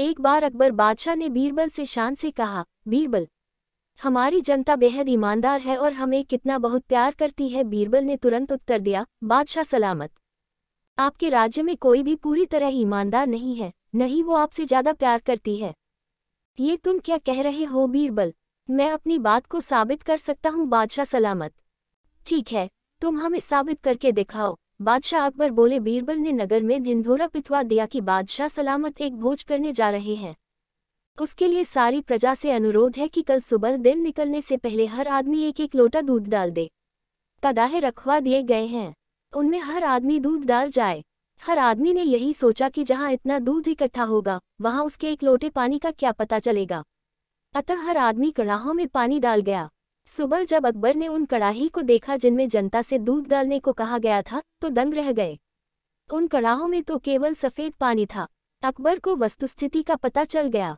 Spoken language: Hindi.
एक बार अकबर बादशाह ने बीरबल से शान से कहा बीरबल हमारी जनता बेहद ईमानदार है और हमें कितना बहुत प्यार करती है बीरबल ने तुरंत उत्तर दिया बादशाह सलामत आपके राज्य में कोई भी पूरी तरह ईमानदार नहीं है नहीं वो आपसे ज़्यादा प्यार करती है ये तुम क्या कह रहे हो बीरबल मैं अपनी बात को साबित कर सकता हूँ बादशाह सलामत ठीक है तुम हमें साबित करके दिखाओ बादशाह अकबर बोले बीरबल ने नगर में धिंधोरा पिथवा दिया कि बादशाह सलामत एक भोज करने जा रहे हैं उसके लिए सारी प्रजा से अनुरोध है कि कल सुबह दिन निकलने से पहले हर आदमी एक एक लोटा दूध डाल दे कदाहे रखवा दिए गए हैं उनमें हर आदमी दूध डाल जाए हर आदमी ने यही सोचा कि जहाँ इतना दूध इकट्ठा होगा वहाँ उसके एक लोटे पानी का क्या पता चलेगा अतः हर आदमी कड़ाहों में पानी डाल गया सुबह जब अकबर ने उन कड़ाही को देखा जिनमें जनता से दूध डालने को कहा गया था तो दंग रह गए उन कड़ाहों में तो केवल सफ़ेद पानी था अकबर को वस्तुस्थिति का पता चल गया